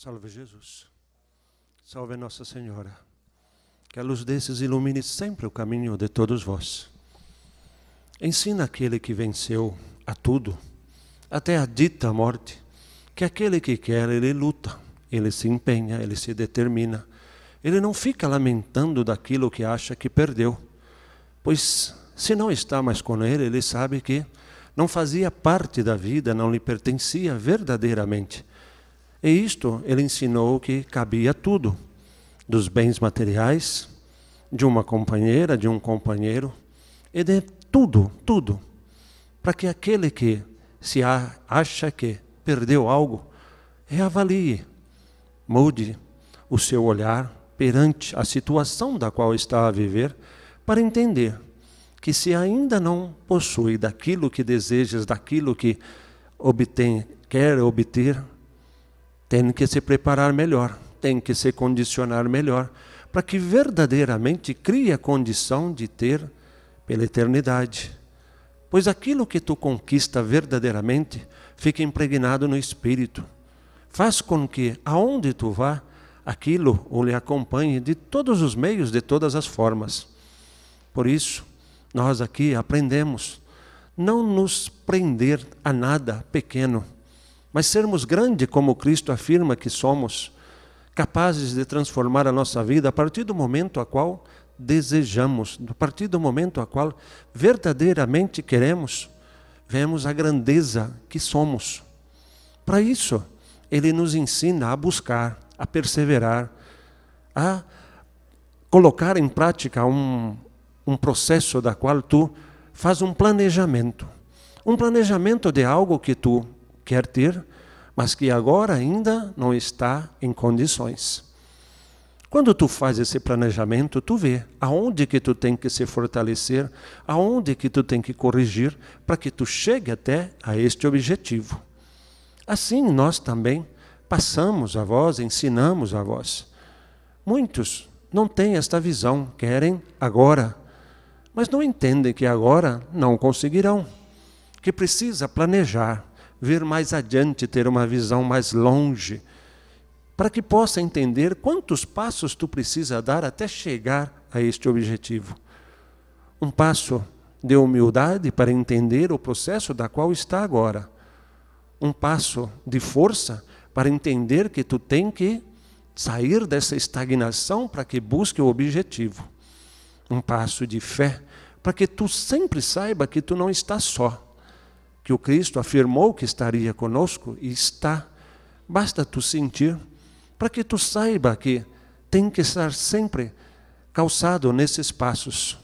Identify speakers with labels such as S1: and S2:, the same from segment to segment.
S1: Salve Jesus. Salve Nossa Senhora. Que a luz desses ilumine sempre o caminho de todos vós. Ensina aquele que venceu a tudo, até a dita morte, que aquele que quer, ele luta, ele se empenha, ele se determina. Ele não fica lamentando daquilo que acha que perdeu, pois se não está mais com ele, ele sabe que não fazia parte da vida, não lhe pertencia verdadeiramente e isto ele ensinou que cabia tudo: dos bens materiais, de uma companheira, de um companheiro, e de tudo, tudo. Para que aquele que se acha que perdeu algo, reavalie, mude o seu olhar perante a situação da qual está a viver, para entender que se ainda não possui daquilo que desejas, daquilo que obtém, quer obter, tem que se preparar melhor, tem que se condicionar melhor, para que verdadeiramente crie a condição de ter pela eternidade. Pois aquilo que tu conquista verdadeiramente fica impregnado no espírito. Faz com que, aonde tu vá, aquilo o lhe acompanhe de todos os meios, de todas as formas. Por isso, nós aqui aprendemos não nos prender a nada pequeno mas sermos grande como Cristo afirma que somos, capazes de transformar a nossa vida a partir do momento a qual desejamos, a partir do momento a qual verdadeiramente queremos, vemos a grandeza que somos. Para isso, ele nos ensina a buscar, a perseverar, a colocar em prática um, um processo da qual tu faz um planejamento. Um planejamento de algo que tu quer ter, mas que agora ainda não está em condições. Quando tu faz esse planejamento, tu vê aonde que tu tem que se fortalecer, aonde que tu tem que corrigir para que tu chegue até a este objetivo. Assim nós também passamos a voz, ensinamos a voz. Muitos não têm esta visão, querem agora, mas não entendem que agora não conseguirão, que precisa planejar, ver mais adiante, ter uma visão mais longe, para que possa entender quantos passos tu precisa dar até chegar a este objetivo. Um passo de humildade para entender o processo da qual está agora. Um passo de força para entender que tu tem que sair dessa estagnação para que busque o objetivo. Um passo de fé para que tu sempre saiba que tu não está só que o Cristo afirmou que estaria conosco e está. Basta tu sentir, para que tu saiba que tem que estar sempre calçado nesses passos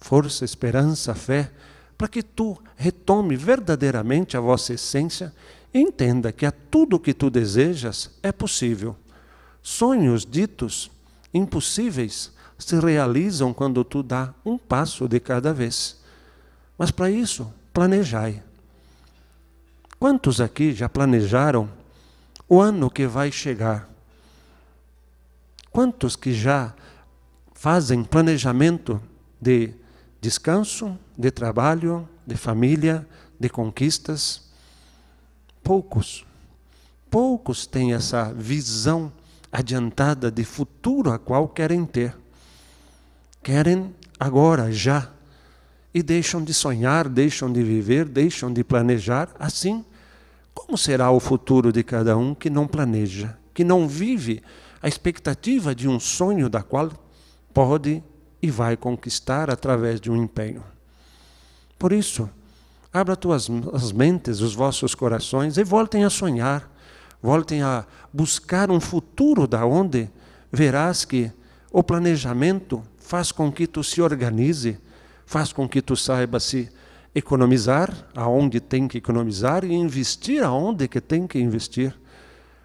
S1: força, esperança, fé para que tu retome verdadeiramente a vossa essência e entenda que a tudo o que tu desejas é possível. Sonhos ditos impossíveis se realizam quando tu dá um passo de cada vez. Mas para isso, planejai. Quantos aqui já planejaram o ano que vai chegar? Quantos que já fazem planejamento de descanso, de trabalho, de família, de conquistas? Poucos. Poucos têm essa visão adiantada de futuro a qual querem ter. Querem agora, já. E deixam de sonhar, deixam de viver, deixam de planejar assim. Como será o futuro de cada um que não planeja, que não vive a expectativa de um sonho da qual pode e vai conquistar através de um empenho? Por isso, abra tuas as mentes, os vossos corações e voltem a sonhar, voltem a buscar um futuro da onde verás que o planejamento faz com que tu se organize, faz com que tu saiba se economizar aonde tem que economizar e investir aonde que tem que investir,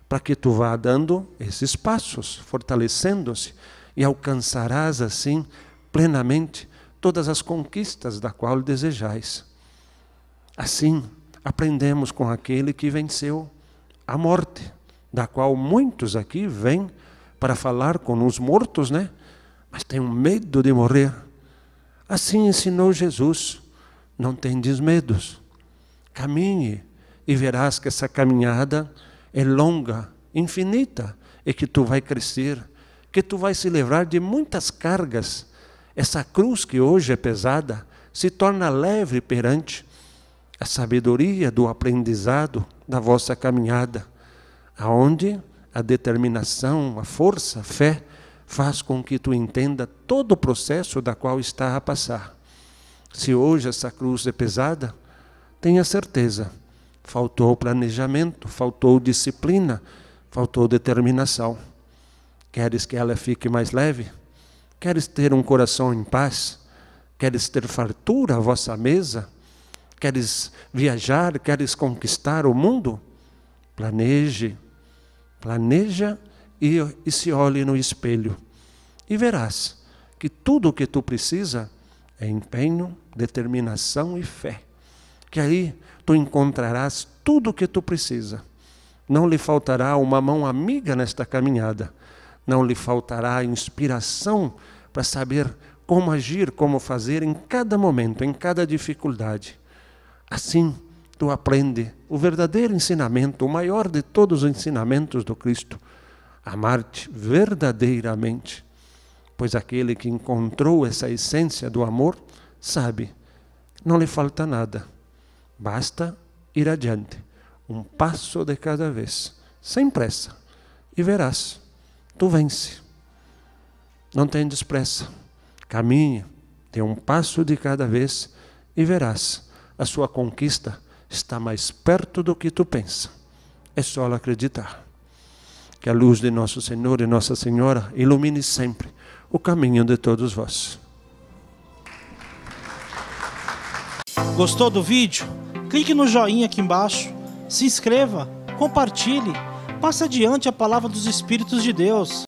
S1: para que tu vá dando esses passos, fortalecendo-se e alcançarás assim plenamente todas as conquistas da qual desejais. Assim, aprendemos com aquele que venceu a morte, da qual muitos aqui vêm para falar com os mortos, né? Mas têm um medo de morrer. Assim ensinou Jesus não tendes medos. Caminhe e verás que essa caminhada é longa, infinita, e que tu vai crescer, que tu vai se livrar de muitas cargas. Essa cruz que hoje é pesada se torna leve perante a sabedoria do aprendizado da vossa caminhada, aonde a determinação, a força, a fé faz com que tu entenda todo o processo da qual está a passar se hoje essa cruz é pesada, tenha certeza, faltou planejamento, faltou disciplina, faltou determinação. Queres que ela fique mais leve? Queres ter um coração em paz? Queres ter fartura à vossa mesa? Queres viajar? Queres conquistar o mundo? Planeje, planeja e, e se olhe no espelho e verás que tudo o que tu precisa é empenho, determinação e fé. Que aí tu encontrarás tudo o que tu precisa. Não lhe faltará uma mão amiga nesta caminhada. Não lhe faltará inspiração para saber como agir, como fazer em cada momento, em cada dificuldade. Assim, tu aprende o verdadeiro ensinamento, o maior de todos os ensinamentos do Cristo: amar-te verdadeiramente pois aquele que encontrou essa essência do amor sabe, não lhe falta nada, basta ir adiante, um passo de cada vez, sem pressa, e verás, tu vence. Não tendes pressa, caminha, dê um passo de cada vez e verás, a sua conquista está mais perto do que tu pensa. É só acreditar. Que a luz de nosso Senhor e Nossa Senhora ilumine sempre o caminho de todos vós. Gostou do vídeo? Clique no joinha aqui embaixo, se inscreva, compartilhe, passe adiante a palavra dos Espíritos de Deus.